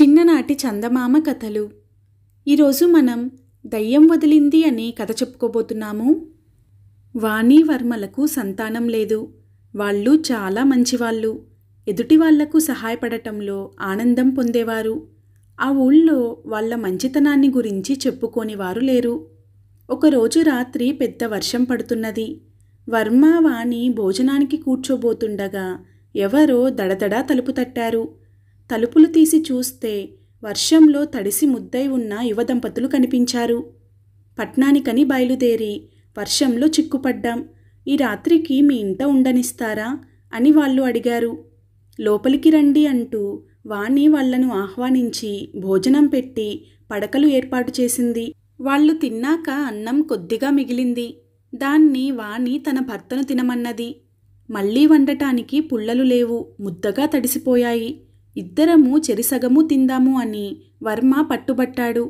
చిన్ననాటి చందమామ కథలు ఈరోజు మనం దయ్యం వదిలింది అనే కథ చెప్పుకోబోతున్నాము వర్మలకు సంతానం లేదు వాళ్ళు చాలా మంచివాళ్ళు ఎదుటి వాళ్లకు సహాయపడటంలో ఆనందం పొందేవారు ఆ ఊళ్ళో వాళ్ళ మంచితనాన్ని గురించి చెప్పుకోనివారు లేరు ఒకరోజు రాత్రి పెద్ద వర్షం పడుతున్నది వర్మ వాణి భోజనానికి కూర్చోబోతుండగా ఎవరో దడదడా తలుపు తట్టారు తలుపులు తీసి చూస్తే వర్షంలో తడిసి ముద్దై ఉన్న యువ దంపతులు కనిపించారు పట్నానికని బయలుదేరి వర్షంలో చిక్కుపడ్డాం ఈ రాత్రికి మీ ఇంట ఉండనిస్తారా అని వాళ్ళు అడిగారు లోపలికి రండి అంటూ వాణి వాళ్లను ఆహ్వానించి భోజనం పెట్టి పడకలు ఏర్పాటు చేసింది వాళ్ళు తిన్నాక అన్నం కొద్దిగా మిగిలింది దాన్ని వాణి తన భర్తను తినమన్నది మళ్ళీ వండటానికి పుల్లలు లేవు ముద్దగా తడిసిపోయాయి ఇద్దరము చెరిసగము తిందాము అని వర్మ పట్టుబట్టాడు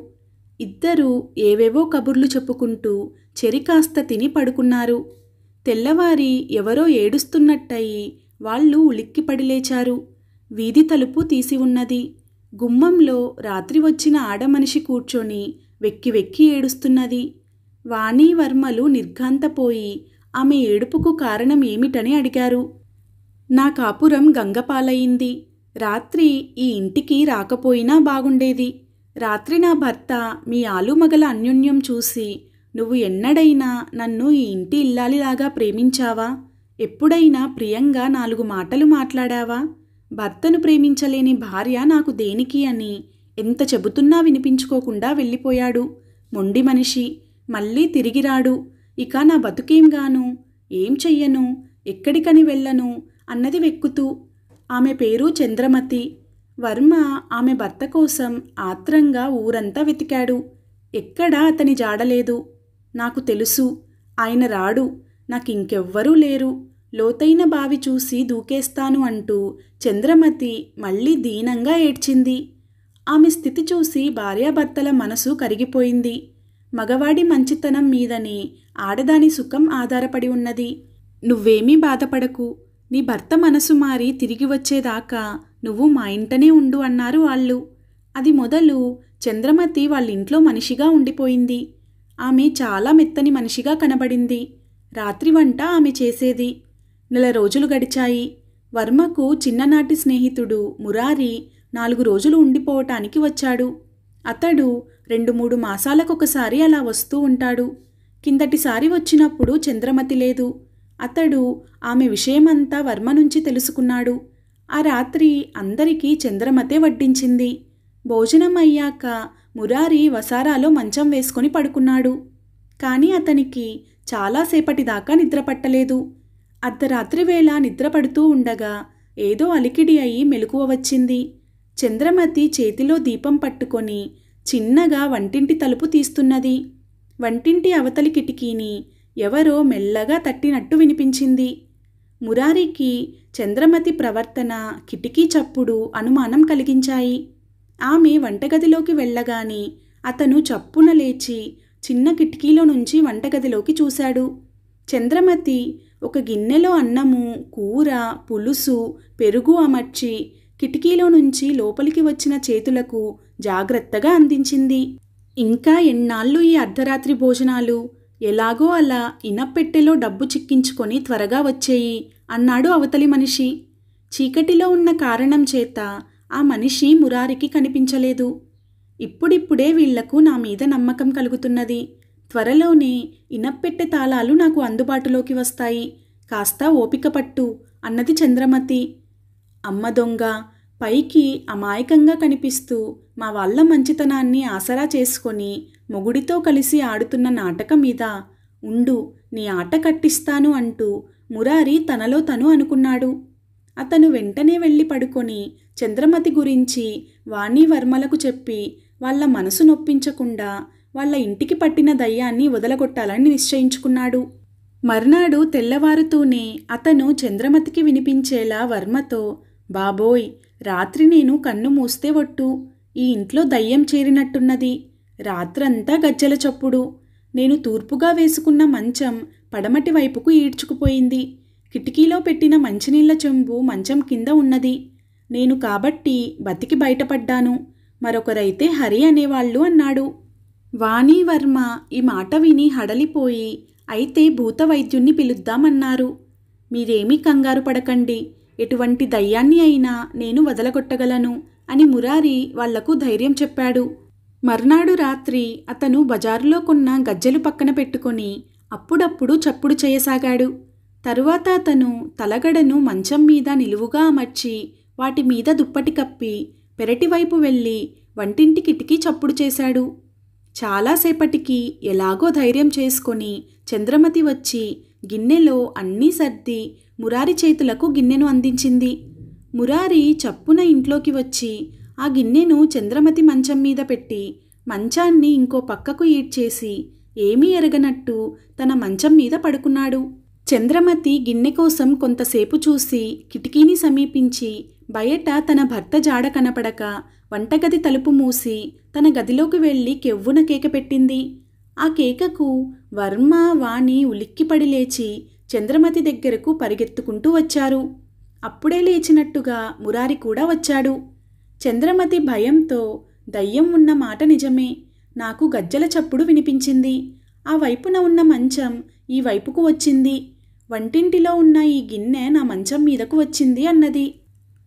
ఇద్దరూ ఏవేవో కబుర్లు చెప్పుకుంటూ చెరి కాస్త తిని పడుకున్నారు తెల్లవారి ఎవరో ఏడుస్తున్నట్టయి వాళ్ళు ఉలిక్కిపడిలేచారు లేచారు వీధి తలుపు తీసి ఉన్నది గుమ్మంలో రాత్రి వచ్చిన ఆడమనిషి కూర్చొని వెక్కి వెక్కి ఏడుస్తున్నది వర్మలు నిర్ఘాంతపోయి ఆమె ఏడుపుకు కారణం ఏమిటని అడిగారు నా కాపురం గంగపాలయింది రాత్రి ఈ ఇంటికి రాకపోయినా బాగుండేది రాత్రి నా భర్త మీ ఆలుమగల అన్యోన్యం చూసి నువ్వు ఎన్నడైనా నన్ను ఈ ఇంటి ఇల్లాలిలాగా ప్రేమించావా ఎప్పుడైనా ప్రియంగా నాలుగు మాటలు మాట్లాడావా భర్తను ప్రేమించలేని భార్య నాకు దేనికి అని ఎంత చెబుతున్నా వినిపించుకోకుండా వెళ్ళిపోయాడు మొండి మనిషి మళ్ళీ తిరిగిరాడు ఇక నా బతుకేం గాను ఏం చెయ్యను ఎక్కడికని వెళ్ళను అన్నది వెక్కుతూ ఆమె పేరు చంద్రమతి వర్మ ఆమె భర్త కోసం ఆత్రంగా ఊరంతా వెతికాడు ఎక్కడా అతని జాడలేదు నాకు తెలుసు ఆయన రాడు నాకింకెవ్వరూ లేరు లోతైన బావి చూసి దూకేస్తాను అంటూ చంద్రమతి మళ్ళీ దీనంగా ఏడ్చింది ఆమె స్థితి చూసి భార్యాభర్తల మనసు కరిగిపోయింది మగవాడి మంచితనం మీదని ఆడదాని సుఖం ఆధారపడి ఉన్నది నువ్వేమీ బాధపడకు నీ భర్త మనసు మారి తిరిగి వచ్చేదాకా నువ్వు మా ఇంటనే ఉండు అన్నారు వాళ్ళు అది మొదలు చంద్రమతి వాళ్ళింట్లో మనిషిగా ఉండిపోయింది ఆమె చాలా మెత్తని మనిషిగా కనబడింది రాత్రి వంట ఆమె చేసేది నెల రోజులు గడిచాయి వర్మకు చిన్ననాటి స్నేహితుడు మురారి నాలుగు రోజులు ఉండిపోవటానికి వచ్చాడు అతడు రెండు మూడు మాసాలకొకసారి అలా వస్తూ ఉంటాడు కిందటిసారి వచ్చినప్పుడు చంద్రమతి లేదు అతడు ఆమె విషయమంతా వర్మ నుంచి తెలుసుకున్నాడు ఆ రాత్రి అందరికీ చంద్రమతే వడ్డించింది భోజనం అయ్యాక మురారి వసారాలో మంచం వేసుకొని పడుకున్నాడు కానీ అతనికి చాలాసేపటి దాకా నిద్రపట్టలేదు అర్ధరాత్రి వేళ నిద్రపడుతూ ఉండగా ఏదో అలికిడి అయి మెలకువ వచ్చింది చంద్రమతి చేతిలో దీపం పట్టుకొని చిన్నగా వంటింటి తలుపు తీస్తున్నది వంటింటి అవతలి కిటికీని ఎవరో మెల్లగా తట్టినట్టు వినిపించింది మురారికి చంద్రమతి ప్రవర్తన కిటికీ చప్పుడు అనుమానం కలిగించాయి ఆమె వంటగదిలోకి వెళ్ళగాని అతను చప్పున లేచి చిన్న కిటికీలో నుంచి వంటగదిలోకి చూశాడు చంద్రమతి ఒక గిన్నెలో అన్నము కూర పులుసు పెరుగు అమర్చి కిటికీలో నుంచి లోపలికి వచ్చిన చేతులకు జాగ్రత్తగా అందించింది ఇంకా ఎన్నాళ్ళు ఈ అర్ధరాత్రి భోజనాలు ఎలాగో అలా ఇనప్పెట్టెలో డబ్బు చిక్కించుకొని త్వరగా వచ్చేయి అన్నాడు అవతలి మనిషి చీకటిలో ఉన్న కారణం చేత ఆ మనిషి మురారికి కనిపించలేదు ఇప్పుడిప్పుడే వీళ్లకు నా మీద నమ్మకం కలుగుతున్నది త్వరలోనే ఇనప్పెట్టె తాళాలు నాకు అందుబాటులోకి వస్తాయి కాస్త ఓపిక పట్టు అన్నది చంద్రమతి అమ్మ దొంగ పైకి అమాయకంగా కనిపిస్తూ మా వాళ్ళ మంచితనాన్ని ఆసరా చేసుకొని మొగుడితో కలిసి ఆడుతున్న నాటకం మీద ఉండు నీ ఆట కట్టిస్తాను అంటూ మురారి తనలో తను అనుకున్నాడు అతను వెంటనే వెళ్ళి పడుకొని చంద్రమతి గురించి వర్మలకు చెప్పి వాళ్ళ మనసు నొప్పించకుండా వాళ్ళ ఇంటికి పట్టిన దయ్యాన్ని వదలగొట్టాలని నిశ్చయించుకున్నాడు మర్నాడు తెల్లవారుతూనే అతను చంద్రమతికి వినిపించేలా వర్మతో బాబోయ్ రాత్రి నేను కన్ను మూస్తే ఒట్టు ఈ ఇంట్లో దయ్యం చేరినట్టున్నది రాత్రంతా గజ్జల చప్పుడు నేను తూర్పుగా వేసుకున్న మంచం పడమటి వైపుకు ఈడ్చుకుపోయింది కిటికీలో పెట్టిన మంచినీళ్ల చెంబు మంచం కింద ఉన్నది నేను కాబట్టి బతికి బయటపడ్డాను మరొకరైతే హరి అనేవాళ్ళు అన్నాడు వర్మ ఈ మాట విని హడలిపోయి అయితే భూత వైద్యుణ్ణి పిలుద్దామన్నారు మీరేమీ కంగారు పడకండి ఎటువంటి దయ్యాన్ని అయినా నేను వదలగొట్టగలను అని మురారి వాళ్లకు ధైర్యం చెప్పాడు మర్నాడు రాత్రి అతను బజారులో కొన్న గజ్జెలు పక్కన పెట్టుకొని అప్పుడప్పుడు చప్పుడు చేయసాగాడు తరువాత అతను తలగడను మంచం మీద నిలువుగా అమర్చి వాటి మీద దుప్పటి కప్పి పెరటివైపు వెళ్ళి వంటింటి కిటికీ చప్పుడు చేశాడు చాలాసేపటికి ఎలాగో ధైర్యం చేసుకొని చంద్రమతి వచ్చి గిన్నెలో అన్నీ సర్ది మురారి చేతులకు గిన్నెను అందించింది మురారి చప్పున ఇంట్లోకి వచ్చి ఆ గిన్నెను చంద్రమతి మంచం మీద పెట్టి మంచాన్ని ఇంకో పక్కకు ఈడ్చేసి ఏమీ ఎరగనట్టు తన మంచం మీద పడుకున్నాడు చంద్రమతి గిన్నె కోసం కొంతసేపు చూసి కిటికీని సమీపించి బయట తన భర్త జాడ కనపడక వంటగది తలుపు మూసి తన గదిలోకి వెళ్ళి కెవ్వున కేక పెట్టింది ఆ కేకకు వర్మ వాణి ఉలిక్కిపడి లేచి చంద్రమతి దగ్గరకు పరిగెత్తుకుంటూ వచ్చారు అప్పుడే లేచినట్టుగా మురారి కూడా వచ్చాడు చంద్రమతి భయంతో దయ్యం ఉన్న మాట నిజమే నాకు గజ్జల చప్పుడు వినిపించింది ఆ వైపున ఉన్న మంచం ఈ వైపుకు వచ్చింది వంటింటిలో ఉన్న ఈ గిన్నె నా మంచం మీదకు వచ్చింది అన్నది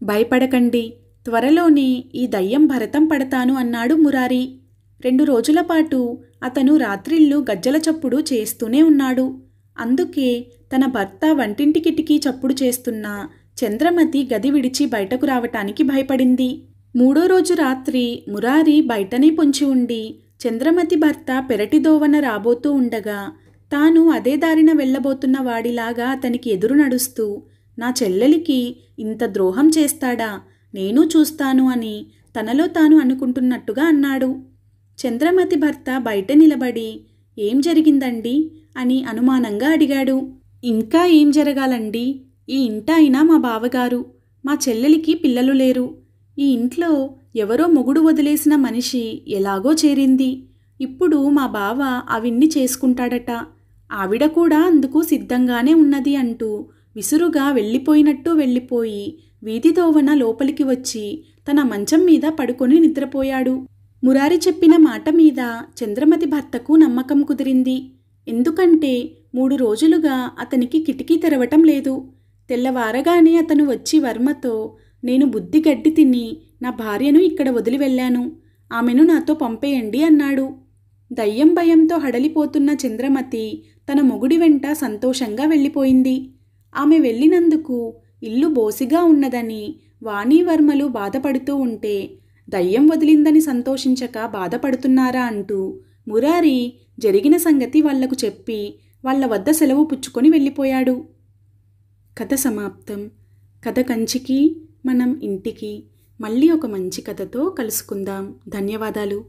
భయపడకండి త్వరలోనే ఈ దయ్యం భరతం పడతాను అన్నాడు మురారి రెండు రోజుల పాటు అతను రాత్రిళ్ళు గజ్జల చప్పుడు చేస్తూనే ఉన్నాడు అందుకే తన భర్త వంటింటి కిటికీ చప్పుడు చేస్తున్న చంద్రమతి గది విడిచి బయటకు రావటానికి భయపడింది మూడో రోజు రాత్రి మురారి బయటనే పొంచి ఉండి చంద్రమతి భర్త పెరటి దోవన రాబోతూ ఉండగా తాను అదే దారిన వెళ్ళబోతున్న వాడిలాగా అతనికి ఎదురు నడుస్తూ నా చెల్లెలికి ఇంత ద్రోహం చేస్తాడా నేను చూస్తాను అని తనలో తాను అనుకుంటున్నట్టుగా అన్నాడు చంద్రమతి భర్త బయట నిలబడి ఏం జరిగిందండి అని అనుమానంగా అడిగాడు ఇంకా ఏం జరగాలండి ఈ ఇంట అయినా మా బావగారు మా చెల్లెలికి పిల్లలు లేరు ఈ ఇంట్లో ఎవరో మొగుడు వదిలేసిన మనిషి ఎలాగో చేరింది ఇప్పుడు మా బావ అవిన్ని చేసుకుంటాడట ఆవిడ కూడా అందుకు సిద్ధంగానే ఉన్నది అంటూ విసురుగా వెళ్ళిపోయినట్టు వెళ్ళిపోయి వీధి దోవన లోపలికి వచ్చి తన మంచం మీద పడుకొని నిద్రపోయాడు మురారి చెప్పిన మాట మీద చంద్రమతి భర్తకు నమ్మకం కుదిరింది ఎందుకంటే మూడు రోజులుగా అతనికి కిటికీ తెరవటం లేదు తెల్లవారగానే అతను వచ్చి వర్మతో నేను బుద్ధి గడ్డి తిని నా భార్యను ఇక్కడ వదిలి వెళ్ళాను ఆమెను నాతో పంపేయండి అన్నాడు దయ్యం భయంతో హడలిపోతున్న చంద్రమతి తన మొగుడి వెంట సంతోషంగా వెళ్ళిపోయింది ఆమె వెళ్ళినందుకు ఇల్లు బోసిగా ఉన్నదని వాణీవర్మలు బాధపడుతూ ఉంటే దయ్యం వదిలిందని సంతోషించక బాధపడుతున్నారా అంటూ మురారి జరిగిన సంగతి వాళ్లకు చెప్పి వాళ్ల వద్ద సెలవు పుచ్చుకొని వెళ్ళిపోయాడు కథ సమాప్తం కథ కంచికి మనం ఇంటికి మళ్ళీ ఒక మంచి కథతో కలుసుకుందాం ధన్యవాదాలు